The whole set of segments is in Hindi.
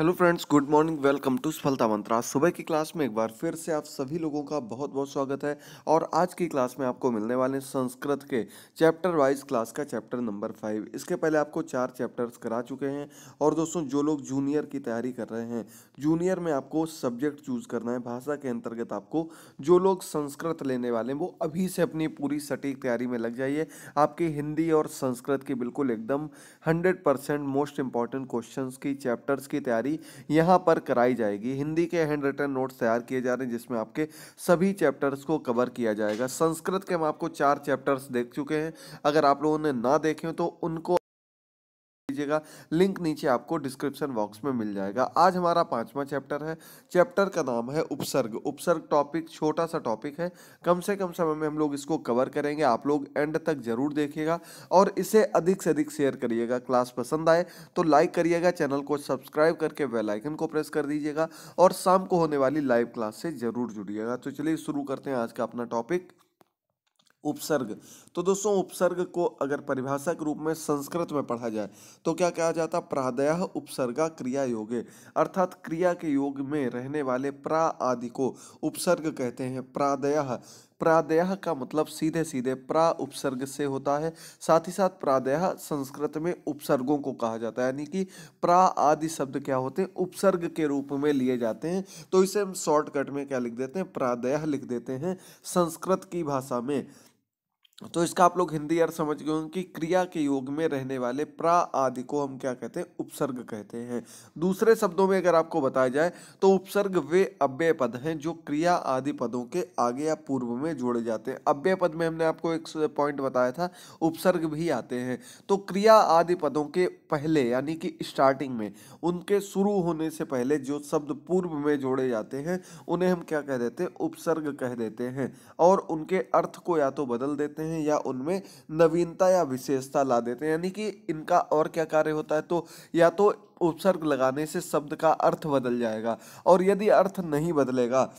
hello friends good morning welcome to Safalta Mantra सुबह की क्लास में एक बार फिर से आप सभी लोगों का बहुत बहुत स्वागत है और आज की क्लास में आपको मिलने वाले संस्कृत के चैप्टर वाइज क्लास का चैप्टर नंबर फाइव इसके पहले आपको चार चैप्टर्स करा चुके हैं और दोस्तों जो लोग जूनियर की तैयारी कर रहे हैं जूनियर में आपको सब्जेक्ट चूज करना है भाषा के अंतर्गत आपको जो लोग संस्कृत लेने वाले हैं वो अभी से अपनी पूरी सटीक तैयारी में लग जाइए आपकी हिंदी और संस्कृत की बिल्कुल एकदम हंड्रेड मोस्ट इंपॉर्टेंट क्वेश्चन की चैप्टर्स की तैयारी तैयारी यहाँ पर कराई जाएगी हिंदी के हैंड रिटन नोट्स तैयार किए जा रहे हैं जिसमें आपके सभी चैप्टर्स को कवर किया जाएगा संस्कृत के हम आपको चार चैप्टर्स देख चुके हैं अगर आप लोगों ने ना देखे तो उनको लीजिएगा लिंक नीचे आपको डिस्क्रिप्शन बॉक्स में मिल जाएगा आज हमारा पांचवा चैप्टर है चैप्टर का नाम है उपसर्ग उपसर्ग टॉपिक छोटा सा टॉपिक है कम से कम समय में हम लोग इसको कवर करेंगे आप लोग एंड तक जरूर देखिएगा और इसे अधिक से अधिक शेयर करिएगा क्लास पसंद आए तो लाइक करिएगा चैनल को सब्सक्राइब करके बेलाइकन को प्रेस कर दीजिएगा और शाम को होने वाली लाइव क्लास से जरूर जुड़िएगा तो चलिए शुरू करते हैं आज का अपना टॉपिक उपसर्ग तो दोस्तों उपसर्ग को अगर परिभाषा के रूप में संस्कृत में पढ़ा जाए तो क्या कहा जाता प्रादय उपसर्गा क्रिया योगे अर्थात क्रिया के योग में रहने वाले प्रा आदि को उपसर्ग कहते हैं प्रादय प्रादय का मतलब सीधे सीधे प्रा उपसर्ग से होता है साथ ही साथ प्रादय संस्कृत में उपसर्गों को कहा जाता है यानी कि प्रा आदि शब्द क्या होते हैं उपसर्ग के रूप में लिए जाते हैं तो इसे हम शॉर्टकट में क्या लिख देते हैं प्रादय लिख देते हैं संस्कृत की भाषा में तो इसका आप लोग हिंदी अर्थ समझ गए होंगे कि क्रिया के योग में रहने वाले प्रा आदि को हम क्या कहते हैं उपसर्ग कहते हैं दूसरे शब्दों में अगर आपको बताया जाए तो उपसर्ग वे अव्यय पद हैं जो क्रिया आदि पदों के आगे या पूर्व में जोड़े जाते हैं अव्यय पद में हमने आपको एक पॉइंट बताया था उपसर्ग भी आते हैं तो क्रिया आदि पदों के पहले यानी कि स्टार्टिंग में उनके शुरू होने से पहले जो शब्द पूर्व में जोड़े जाते हैं उन्हें हम क्या कह देते हैं उपसर्ग कह देते हैं और उनके अर्थ को या तो बदल देते हैं हैं या उनमें नवीनता या विशेषता ला देते हैं यानी कि इनका और क्या कार्य होता है तो या तो उपसर्ग लगाने से शब्द का अर्थ बदल जाएगा और यदि अर्थ नहीं बदलेगा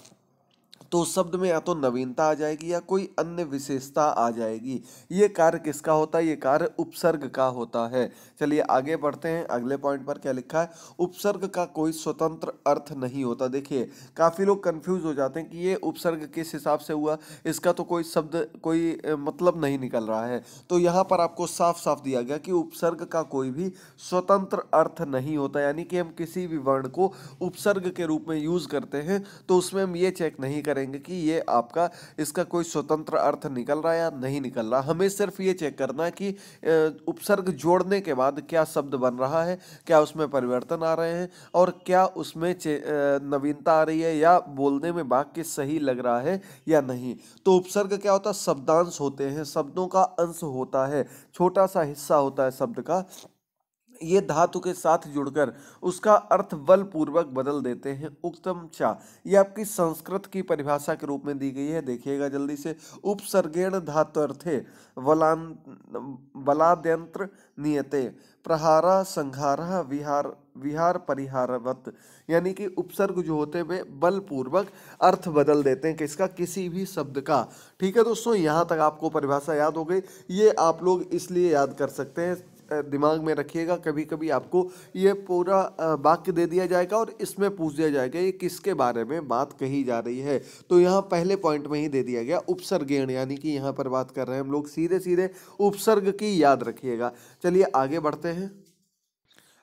तो उस शब्द में या तो नवीनता आ जाएगी या कोई अन्य विशेषता आ जाएगी ये कार्य किसका होता है ये कार्य उपसर्ग का होता है चलिए आगे बढ़ते हैं अगले पॉइंट पर क्या लिखा है उपसर्ग का कोई स्वतंत्र अर्थ नहीं होता देखिए काफ़ी लोग कन्फ्यूज हो जाते हैं कि ये उपसर्ग किस हिसाब से हुआ इसका तो कोई शब्द कोई मतलब नहीं निकल रहा है तो यहाँ पर आपको साफ साफ दिया गया कि उपसर्ग का कोई भी स्वतंत्र अर्थ नहीं होता यानी कि हम किसी भी वर्ण को उपसर्ग के रूप में यूज़ करते हैं तो उसमें हम ये चेक नहीं करें करेंगे कि ये आपका इसका कोई स्वतंत्र अर्थ निकल रहा है या नहीं निकल रहा हमें सिर्फ ये चेक करना है कि उपसर्ग जोड़ने के बाद क्या शब्द बन रहा है क्या उसमें परिवर्तन आ रहे हैं और क्या उसमें नवीनता आ रही है या बोलने में वाक्य सही लग रहा है या नहीं तो उपसर्ग क्या होता है शब्दांश होते हैं शब्दों का अंश होता है छोटा सा हिस्सा होता है शब्द का ये धातु के साथ जुड़कर उसका अर्थ बलपूर्वक बदल देते हैं उक्तम चा ये आपकी संस्कृत की परिभाषा के रूप में दी गई है देखिएगा जल्दी से उपसर्गेण अर्थे वलान बलाद्यंत्र नियते प्रहारा संहारा विहार विहार परिहारवत यानी कि उपसर्ग जो होते हुए बलपूर्वक अर्थ बदल देते हैं किसका किसी भी शब्द का ठीक है दोस्तों यहाँ तक आपको परिभाषा याद हो गई ये आप लोग इसलिए याद कर सकते हैं दिमाग में रखिएगा कभी कभी आपको ये पूरा वाक्य दे दिया जाएगा और इसमें पूछ दिया जाएगा ये किसके बारे में बात कही जा रही है तो यहाँ पहले पॉइंट में ही दे दिया गया उपसर्गेण यानी कि यहाँ पर बात कर रहे हैं हम लोग सीधे सीधे उपसर्ग की याद रखिएगा चलिए आगे बढ़ते हैं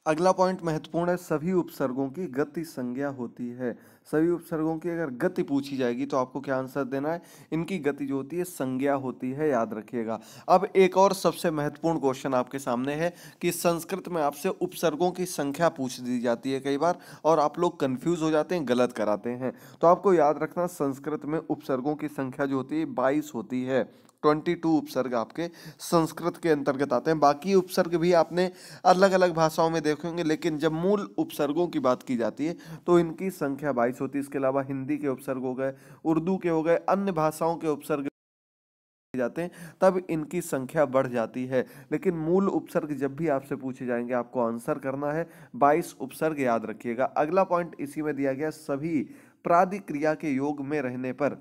अगला पॉइंट महत्वपूर्ण है सभी उपसर्गों की गति संज्ञा होती है सभी उपसर्गों की अगर गति पूछी जाएगी तो आपको क्या आंसर देना है इनकी गति जो होती है संज्ञा होती है याद रखिएगा अब एक और सबसे महत्वपूर्ण क्वेश्चन आपके सामने है कि संस्कृत में आपसे उपसर्गों की संख्या पूछ दी जाती है कई बार और आप लोग कन्फ्यूज हो जाते हैं गलत कराते हैं तो आपको याद रखना संस्कृत में उपसर्गों की संख्या जो होती है बाईस होती है ट्वेंटी टू उपसर्ग आपके संस्कृत के अंतर्गत आते हैं बाकी उपसर्ग भी आपने अलग अलग भाषाओं में देखे होंगे लेकिन जब मूल उपसर्गों की बात की जाती है तो इनकी संख्या बाईस होती है इसके अलावा हिंदी के उपसर्ग हो गए उर्दू के हो गए अन्य भाषाओं के उपसर्ग जाते हैं तब इनकी संख्या बढ़ जाती है लेकिन मूल उपसर्ग जब भी आपसे पूछे जाएंगे आपको आंसर करना है 22 उपसर्ग याद रखिएगा अगला पॉइंट इसी में दिया गया सभी प्राधिक्रिया के योग में रहने पर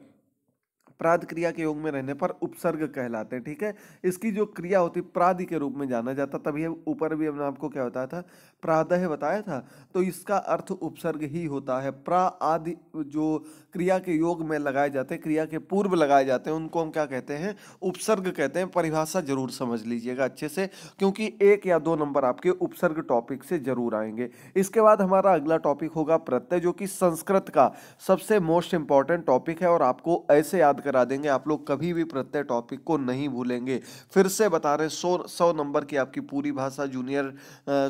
प्राद क्रिया के योग में रहने पर उपसर्ग कहलाते हैं ठीक है इसकी जो क्रिया होती है प्राद के रूप में जाना जाता तभी ऊपर भी हमने आपको क्या बताया था प्रादह बताया था तो इसका अर्थ उपसर्ग ही होता है प्रा आदि जो क्रिया के योग में लगाए जाते हैं क्रिया के पूर्व लगाए जाते हैं उनको हम क्या कहते हैं उपसर्ग कहते हैं परिभाषा जरूर समझ लीजिएगा अच्छे से क्योंकि एक या दो नंबर आपके उपसर्ग टॉपिक से जरूर आएंगे इसके बाद हमारा अगला टॉपिक होगा प्रत्यय जो कि संस्कृत का सबसे मोस्ट इंपॉर्टेंट टॉपिक है और आपको ऐसे याद करा देंगे आप लोग कभी भी प्रत्यय टॉपिक को नहीं भूलेंगे फिर से बता रहे सौ सौ नंबर की आपकी पूरी भाषा जूनियर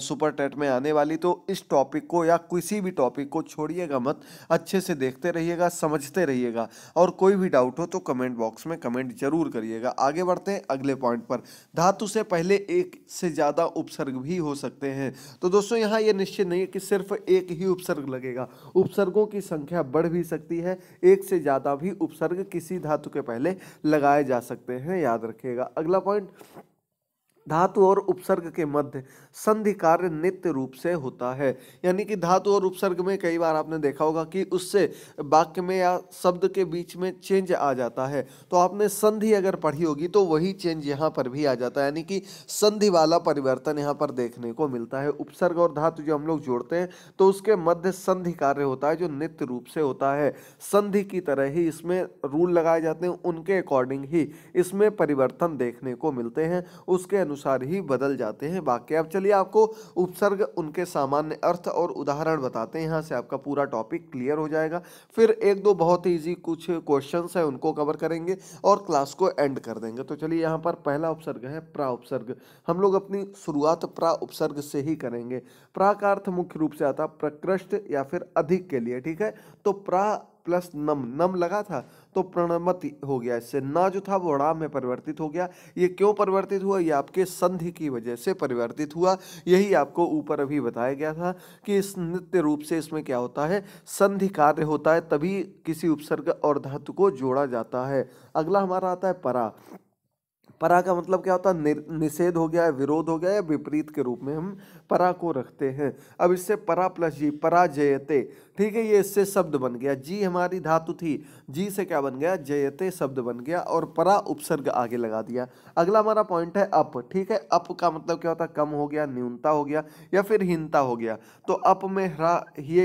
सुपर टेट में आने वाली तो इस टॉपिक को या किसी भी टॉपिक को छोड़िएगा मत अच्छे से देखते रहिएगा समझते रहिएगा और कोई भी डाउट हो तो कमेंट बॉक्स में कमेंट जरूर करिएगा आगे बढ़ते हैं अगले पॉइंट पर धातु से पहले एक से ज़्यादा उपसर्ग भी हो सकते हैं तो दोस्तों यहाँ ये निश्चय नहीं है कि सिर्फ एक ही उपसर्ग लगेगा उपसर्गों की संख्या बढ़ भी सकती है एक से ज़्यादा भी उपसर्ग किसी धातु के पहले लगाए जा सकते हैं याद रखिएगा अगला पॉइंट धातु और उपसर्ग के मध्य संधि कार्य नित्य रूप से होता है यानी कि धातु और उपसर्ग में कई बार आपने देखा होगा कि उससे वाक्य में या शब्द के बीच में चेंज आ जाता है तो आपने संधि अगर पढ़ी होगी तो वही चेंज यहाँ पर भी आ जाता है यानी कि संधि वाला परिवर्तन यहाँ पर देखने को मिलता है उपसर्ग और धातु जो हम लोग जोड़ते हैं तो उसके मध्य संधि कार्य होता है जो नित्य रूप से होता है संधि की तरह ही इसमें रूल लगाए जाते हैं उनके अकॉर्डिंग ही इसमें परिवर्तन देखने को मिलते हैं उसके अनुसार अनुसार ही बदल जाते हैं वाक्य अब चलिए आपको उपसर्ग उनके सामान्य अर्थ और उदाहरण बताते हैं यहाँ से आपका पूरा टॉपिक क्लियर हो जाएगा फिर एक दो बहुत ही ईजी कुछ क्वेश्चन है उनको कवर करेंगे और क्लास को एंड कर देंगे तो चलिए यहाँ पर पहला उपसर्ग है प्रा उपसर्ग हम लोग अपनी शुरुआत प्रा उपसर्ग से ही करेंगे प्रा का अर्थ मुख्य रूप से आता प्रकृष्ट या फिर अधिक के लिए ठीक है तो प्रा प्लस नम नम लगा था तो प्रणमति हो गया इससे ना जो था वो राम में परिवर्तित हो गया ये क्यों परिवर्तित हुआ ये आपके संधि की वजह से परिवर्तित हुआ यही आपको ऊपर अभी बताया गया था कि इस नित्य रूप से इसमें क्या होता है संधि कार्य होता है तभी किसी उपसर्ग और धातु को जोड़ा जाता है अगला हमारा आता है परा परा का मतलब क्या होता है निषेध हो गया है विरोध हो गया या विपरीत के रूप में हम परा को रखते हैं अब इससे परा प्लस जी पराजयते ठीक है ये इससे शब्द बन गया जी हमारी धातु थी जी से क्या बन गया जयते शब्द बन गया और परा उपसर्ग आगे लगा दिया अगला हमारा पॉइंट है अप ठीक है अप का मतलब क्या होता है कम हो गया न्यूनता हो गया या फिर हीनता हो गया तो अप में ह्रा ही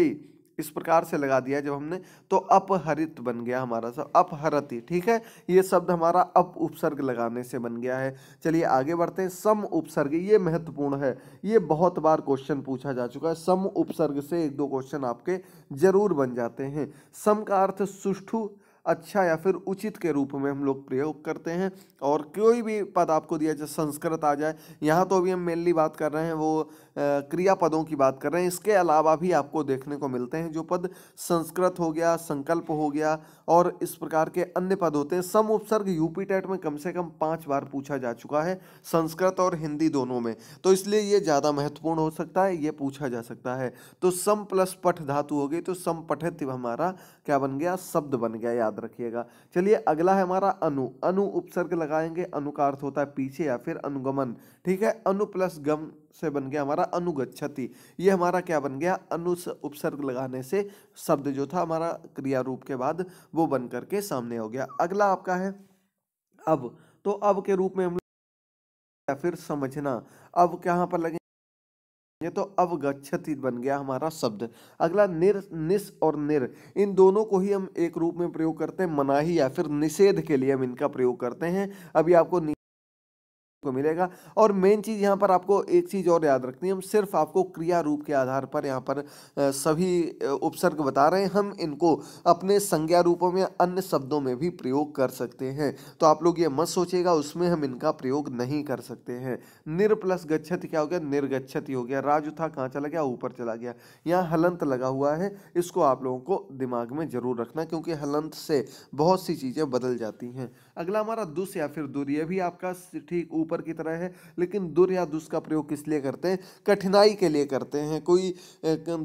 इस प्रकार से लगा दिया जब हमने तो अपहरित बन गया हमारा सब अपहरति ठीक है ये शब्द हमारा अप उपसर्ग लगाने से बन गया है चलिए आगे बढ़ते हैं सम उपसर्ग ये महत्वपूर्ण है ये बहुत बार क्वेश्चन पूछा जा चुका है सम उपसर्ग से एक दो क्वेश्चन आपके जरूर बन जाते हैं सम का अर्थ सुष्ठु अच्छा या फिर उचित के रूप में हम लोग प्रयोग करते हैं और कोई भी पद आपको दिया जाए संस्कृत आ जाए यहाँ तो अभी हम मेनली बात कर रहे हैं वो क्रियापदों की बात कर रहे हैं इसके अलावा भी आपको देखने को मिलते हैं जो पद संस्कृत हो गया संकल्प हो गया और इस प्रकार के अन्य पद होते हैं सम उपसर्ग यूपी टेट में कम से कम पाँच बार पूछा जा चुका है संस्कृत और हिंदी दोनों में तो इसलिए ये ज़्यादा महत्वपूर्ण हो सकता है ये पूछा जा सकता है तो सम प्लस पठ धातु हो गई तो सम पठित हमारा क्या बन गया शब्द बन गया याद रखिएगा चलिए अगला है हमारा अनु अनु उपसर्ग लगाएंगे अनुकार्थ होता है पीछे या फिर अनुगमन ठीक है अनु प्लस गम से बन गया हमारा अनुगच्छति ये हमारा क्या बन गया अनु उपसर्ग लगाने से शब्द जो था हमारा क्रिया रूप के बाद वो बन करके सामने हो गया अगला आपका है अब तो अब के रूप में हम या फिर समझना अब कहाँ पर लगे ये तो अब गच्छति बन गया हमारा शब्द अगला निर निस और निर इन दोनों को ही हम एक रूप में प्रयोग करते हैं मनाही या फिर निषेध के लिए हम इनका प्रयोग करते हैं अभी आपको को मिलेगा और मेन चीज़ यहाँ पर आपको एक चीज़ और याद रखनी है हम सिर्फ आपको क्रिया रूप के आधार पर यहाँ पर सभी उपसर्ग बता रहे हैं हम इनको अपने संज्ञा रूपों में अन्य शब्दों में भी प्रयोग कर सकते हैं तो आप लोग ये मत सोचिएगा उसमें हम इनका प्रयोग नहीं कर सकते हैं निर प्लस गच्छत क्या हो गया निर्गच्छति हो गया राज था कहाँ चला गया ऊपर चला गया यहाँ हलंत लगा हुआ है इसको आप लोगों को दिमाग में ज़रूर रखना क्योंकि हलंत से बहुत सी चीज़ें बदल जाती हैं अगला हमारा दुस या फिर दूर भी आपका ठीक ऊपर ऊपर की तरह है लेकिन दुर या दुष् का प्रयोग किस लिए करते हैं कठिनाई के लिए करते हैं कोई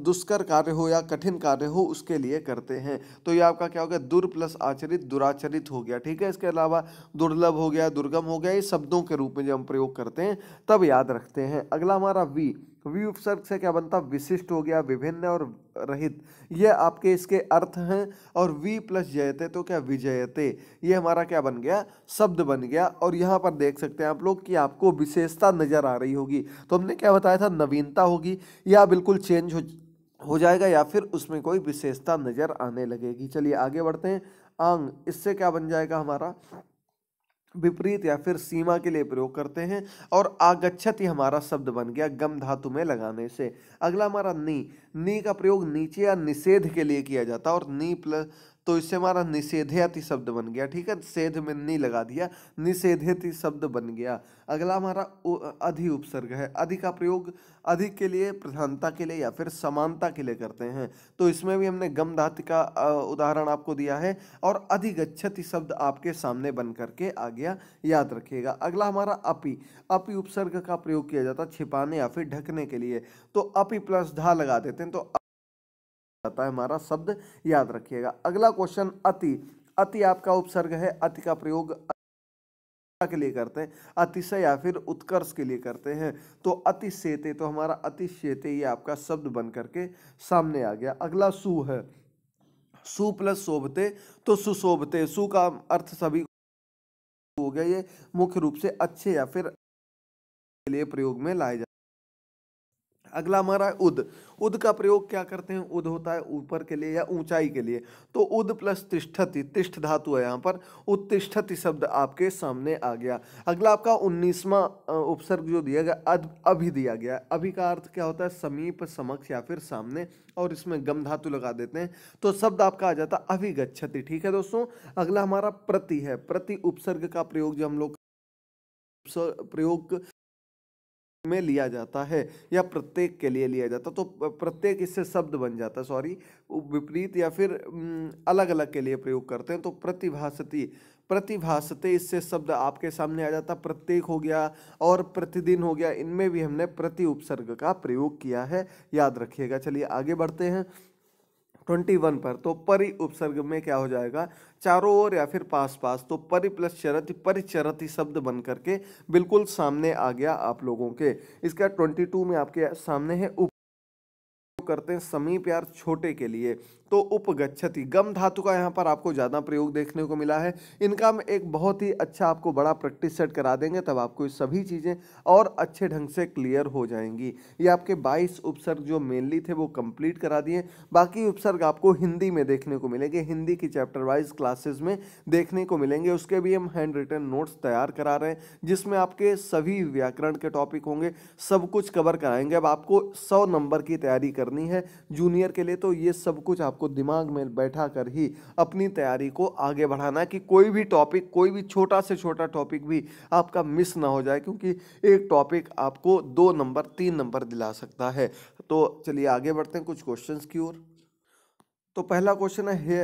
दुष्कर कार्य हो या कठिन कार्य हो उसके लिए करते हैं तो ये आपका क्या हो गया दुर प्लस आचरित दुराचरित हो गया ठीक है इसके अलावा दुर्लभ हो गया दुर्गम हो गया ये शब्दों के रूप में जब हम प्रयोग करते हैं तब याद रखते हैं अगला हमारा वी वी उपसर्ग से क्या बनता विशिष्ट हो गया विभिन्न और रहित ये आपके इसके अर्थ हैं और वी प्लस जयते तो क्या विजयते ये हमारा क्या बन गया शब्द बन गया और यहाँ पर देख सकते हैं आप लोग कि आपको विशेषता नज़र आ रही होगी तो हमने क्या बताया था नवीनता होगी या बिल्कुल चेंज हो हो जाएगा या फिर उसमें कोई विशेषता नज़र आने लगेगी चलिए आगे बढ़ते हैं आंग इससे क्या बन जाएगा हमारा विपरीत या फिर सीमा के लिए प्रयोग करते हैं और आगच्छत ही हमारा शब्द बन गया गम धातु में लगाने से अगला हमारा नी नी का प्रयोग नीचे या निषेध के लिए किया जाता है और नी प्लस तो इससे हमारा निषेधयति शब्द बन गया ठीक है सेध में नी लगा दिया निषेधयति शब्द बन गया अगला हमारा अधि उपसर्ग है अधि का प्रयोग अधिक के लिए प्रधानता के लिए या फिर समानता के लिए करते हैं तो इसमें भी हमने गम धातु का उदाहरण आपको दिया है और अधिगछति शब्द आपके सामने बन करके आ गया याद रखिएगा अगला हमारा अपि अपि उपसर्ग का प्रयोग किया जाता छिपाने या फिर ढकने के लिए तो अपि प्लस धा लगा देते हैं तो जाता है हमारा शब्द याद रखिएगा अगला क्वेश्चन अति अति आपका उपसर्ग है अति का प्रयोग के लिए करते हैं अतिशय या फिर उत्कर्ष के लिए करते हैं तो अतिशेते तो हमारा अतिशेते ये आपका शब्द बन करके सामने आ गया अगला सु है सु प्लस शोभते तो सुशोभते सु का अर्थ सभी हो गया ये मुख्य रूप से अच्छे या फिर के लिए प्रयोग में लाए जा अगला हमारा उद उद का प्रयोग क्या करते हैं उद होता है ऊपर के लिए या ऊंचाई के लिए तो उद प्लस तिष्ठति तिष्ठ धातु है यहाँ पर उत्तिष्ठति शब्द आपके सामने आ गया अगला आपका उन्नीसवा उपसर्ग जो दिया गया अद अभी दिया गया अभी का अर्थ क्या होता है समीप समक्ष या फिर सामने और इसमें गम धातु लगा देते हैं तो शब्द आपका आ जाता अभिगच्छति ठीक है दोस्तों अगला हमारा प्रति है प्रति उपसर्ग का प्रयोग जो हम लोग प्रयोग में लिया जाता है या प्रत्येक के लिए लिया जाता तो प्रत्येक इससे शब्द बन जाता है सॉरी विपरीत या फिर अलग अलग के लिए प्रयोग करते हैं तो प्रतिभासती प्रतिभासते इससे शब्द आपके सामने आ जाता प्रत्येक हो गया और प्रतिदिन हो गया इनमें भी हमने प्रति उपसर्ग का प्रयोग किया है याद रखिएगा चलिए आगे बढ़ते हैं ट्वेंटी वन पर तो परि उपसर्ग में क्या हो जाएगा चारों ओर या फिर पास पास तो परि प्लस चरति परिचरति शब्द बन करके बिल्कुल सामने आ गया आप लोगों के इसका ट्वेंटी टू में आपके सामने है उप करते हैं समीप यार छोटे के लिए तो उपगच्छति गम धातु का यहाँ पर आपको ज़्यादा प्रयोग देखने को मिला है इनका हम एक बहुत ही अच्छा आपको बड़ा प्रैक्टिस सेट करा देंगे तब आपको ये सभी चीज़ें और अच्छे ढंग से क्लियर हो जाएंगी ये आपके 22 उपसर्ग जो मेनली थे वो कंप्लीट करा दिए बाकी उपसर्ग आपको हिंदी में देखने को मिलेंगे हिंदी की चैप्टर वाइज क्लासेज में देखने को मिलेंगे उसके भी हम हैंड रिटर्न नोट्स तैयार करा रहे हैं जिसमें आपके सभी व्याकरण के टॉपिक होंगे सब कुछ कवर कराएंगे अब आपको सौ नंबर की तैयारी करनी है जूनियर के लिए तो ये सब कुछ आप आपको दिमाग में बैठा कर ही अपनी तैयारी को आगे बढ़ाना है कि कोई भी टॉपिक कोई भी छोटा से छोटा टॉपिक भी आपका मिस ना हो जाए क्योंकि एक टॉपिक आपको दो नंबर तीन नंबर दिला सकता है तो चलिए आगे बढ़ते हैं कुछ क्वेश्चंस की ओर तो पहला क्वेश्चन है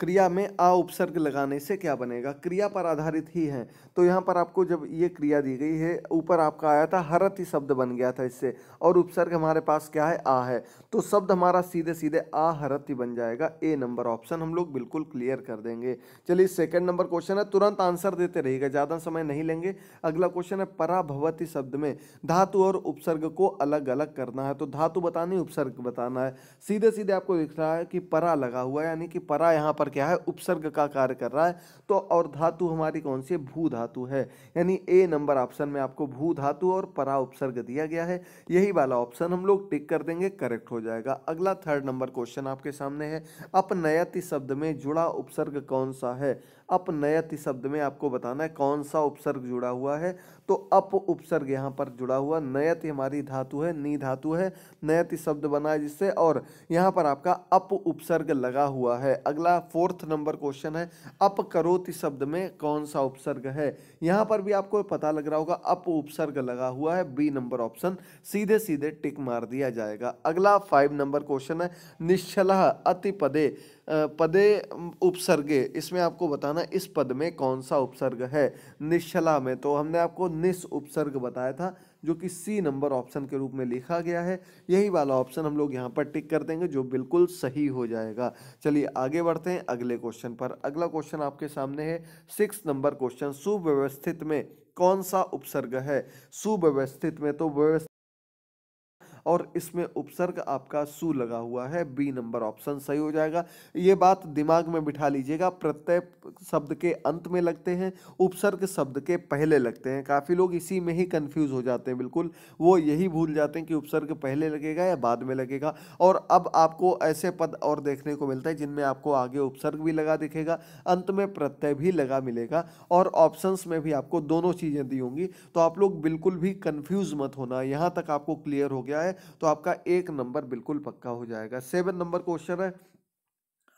क्रिया में आ उपसर्ग लगाने से क्या बनेगा क्रिया पर आधारित ही है तो यहाँ पर आपको जब ये क्रिया दी गई है ऊपर आपका आया था हरत ही शब्द बन गया था इससे और उपसर्ग हमारे पास क्या है आ है तो शब्द हमारा सीधे सीधे आ हरत ही बन जाएगा ए नंबर ऑप्शन हम लोग बिल्कुल क्लियर कर देंगे चलिए सेकेंड नंबर क्वेश्चन है तुरंत आंसर देते रहेगा ज़्यादा समय नहीं लेंगे अगला क्वेश्चन है पराभवती शब्द में धातु और उपसर्ग को अलग अलग करना है तो धातु बतानी उपसर्ग बताना है सीधे सीधे आपको दिख रहा है कि परा लगा हुआ है यानी कि परा यहाँ पर पर क्या है उपसर्ग का कार्य कर रहा है तो और धातु हमारी कौन सी भू धातु है यानी ए नंबर ऑप्शन में आपको भू धातु और परा उपसर्ग दिया गया है यही वाला ऑप्शन हम लोग टिक कर देंगे करेक्ट हो जाएगा अगला थर्ड नंबर क्वेश्चन आपके सामने है अपनयति शब्द में जुड़ा उपसर्ग कौन सा है अपनयति शब्द में आपको बताना है कौन सा उपसर्ग जुड़ा हुआ है तो अप उपसर्ग यहाँ पर जुड़ा हुआ नयति हमारी धातु है नी धातु है नयति शब्द बना है जिससे और यहाँ पर आपका अप उपसर्ग लगा हुआ है अगला फोर्थ नंबर क्वेश्चन है अप करोति शब्द में कौन सा उपसर्ग है यहाँ पर भी आपको पता लग रहा होगा अप उपसर्ग लगा हुआ है बी नंबर ऑप्शन सीधे सीधे टिक मार दिया जाएगा अगला फाइव नंबर क्वेश्चन है निश्चल अति पदे पदे उपसर्गे इसमें आपको बताना इस पद में कौन सा उपसर्ग है निश्चला में तो हमने आपको निस उपसर्ग बताया था जो कि सी नंबर ऑप्शन के रूप में लिखा गया है यही वाला ऑप्शन हम लोग यहाँ पर टिक कर देंगे जो बिल्कुल सही हो जाएगा चलिए आगे बढ़ते हैं अगले क्वेश्चन पर अगला क्वेश्चन आपके सामने है सिक्स नंबर क्वेश्चन सुव्यवस्थित में कौन सा उपसर्ग है सुव्यवस्थित में तो व्यवस्थित और इसमें उपसर्ग आपका सु लगा हुआ है बी नंबर ऑप्शन सही हो जाएगा ये बात दिमाग में बिठा लीजिएगा प्रत्यय शब्द के अंत में लगते हैं उपसर्ग शब्द के पहले लगते हैं काफ़ी लोग इसी में ही कन्फ्यूज़ हो जाते हैं बिल्कुल वो यही भूल जाते हैं कि उपसर्ग पहले लगेगा या बाद में लगेगा और अब आपको ऐसे पद और देखने को मिलता है जिनमें आपको आगे उपसर्ग भी लगा दिखेगा अंत में प्रत्यय भी लगा मिलेगा और ऑप्शंस में भी आपको दोनों चीज़ें दी होंगी तो आप लोग बिल्कुल भी कंफ्यूज मत होना यहाँ तक आपको क्लियर हो गया है है तो आपका एक नंबर बिल्कुल पक्का हो जाएगा सेवन नंबर क्वेश्चन है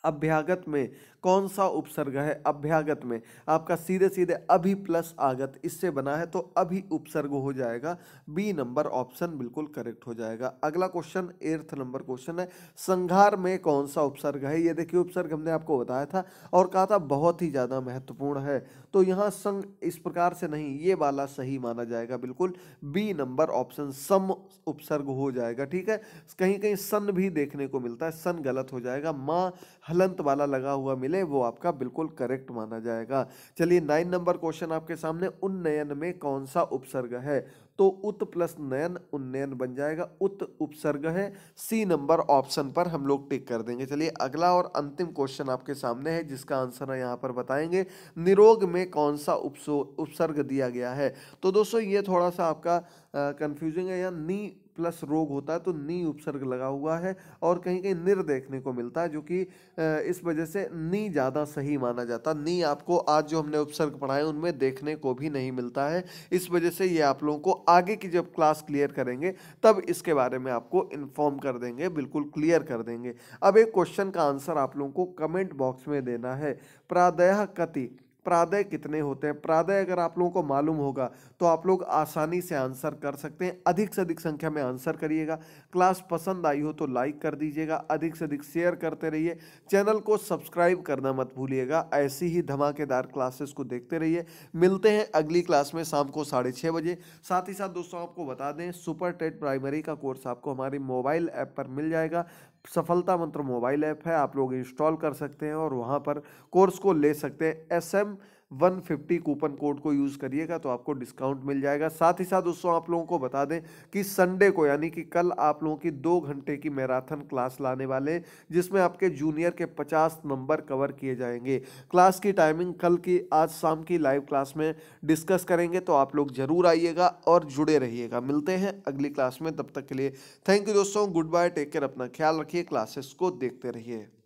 अभ्यागत में कौन सा उपसर्ग है अभ्यागत में आपका सीधे सीधे अभी प्लस आगत इससे बना है तो अभी उपसर्ग हो जाएगा बी नंबर ऑप्शन बिल्कुल करेक्ट हो जाएगा अगला क्वेश्चन एर्थ नंबर क्वेश्चन है संघार में कौन सा उपसर्ग है ये देखिए उपसर्ग हमने आपको बताया था और कहा था बहुत ही ज़्यादा महत्वपूर्ण है तो यहाँ संघ इस प्रकार से नहीं ये वाला सही माना जाएगा बिल्कुल बी नंबर ऑप्शन सम उपसर्ग हो जाएगा ठीक है कहीं कहीं सन भी देखने को मिलता है सन गलत हो जाएगा माँ हलंत वाला लगा हुआ मिले वो आपका बिल्कुल करेक्ट माना जाएगा चलिए नाइन नंबर क्वेश्चन आपके सामने उन्नयन में कौन सा उपसर्ग है तो उत प्लस नयन उन्नयन बन जाएगा उत उपसर्ग है सी नंबर ऑप्शन पर हम लोग टिक कर देंगे चलिए अगला और अंतिम क्वेश्चन आपके सामने है जिसका आंसर है यहाँ पर बताएंगे निरोग में कौन सा उपसो उपसर्ग दिया गया है तो दोस्तों ये थोड़ा सा आपका कंफ्यूजिंग है या नी प्लस रोग होता है तो नी उपसर्ग लगा हुआ है और कहीं कहीं निर देखने को मिलता है जो कि इस वजह से नी ज़्यादा सही माना जाता नी आपको आज जो हमने उपसर्ग पढ़ाए उनमें देखने को भी नहीं मिलता है इस वजह से ये आप लोगों को आगे की जब क्लास क्लियर करेंगे तब इसके बारे में आपको इन्फॉर्म कर देंगे बिल्कुल क्लियर कर देंगे अब एक क्वेश्चन का आंसर आप लोगों को कमेंट बॉक्स में देना है प्रादय कति प्रादय कितने होते हैं प्रादय अगर आप लोगों को मालूम होगा तो आप लोग आसानी से आंसर कर सकते हैं अधिक से अधिक संख्या में आंसर करिएगा क्लास पसंद आई हो तो लाइक कर दीजिएगा अधिक से अधिक शेयर करते रहिए चैनल को सब्सक्राइब करना मत भूलिएगा ऐसी ही धमाकेदार क्लासेस को देखते रहिए मिलते हैं अगली क्लास में शाम को साढ़े छः बजे साथ ही साथ दोस्तों आपको बता दें सुपर टेट प्राइमरी का कोर्स आपको हमारे मोबाइल ऐप पर मिल जाएगा सफलता मंत्र मोबाइल ऐप है आप लोग इंस्टॉल कर सकते हैं और वहाँ पर कोर्स को ले सकते हैं एस एम 150 कूपन कोड को यूज़ करिएगा तो आपको डिस्काउंट मिल जाएगा साथ ही साथ दोस्तों आप लोगों को बता दें कि संडे को यानी कि कल आप लोगों की दो घंटे की मैराथन क्लास लाने वाले हैं जिसमें आपके जूनियर के 50 नंबर कवर किए जाएंगे क्लास की टाइमिंग कल की आज शाम की लाइव क्लास में डिस्कस करेंगे तो आप लोग ज़रूर आइएगा और जुड़े रहिएगा मिलते हैं अगली क्लास में तब तक के लिए थैंक यू दोस्तों गुड बाय टेक केयर अपना ख्याल रखिए क्लासेस को देखते रहिए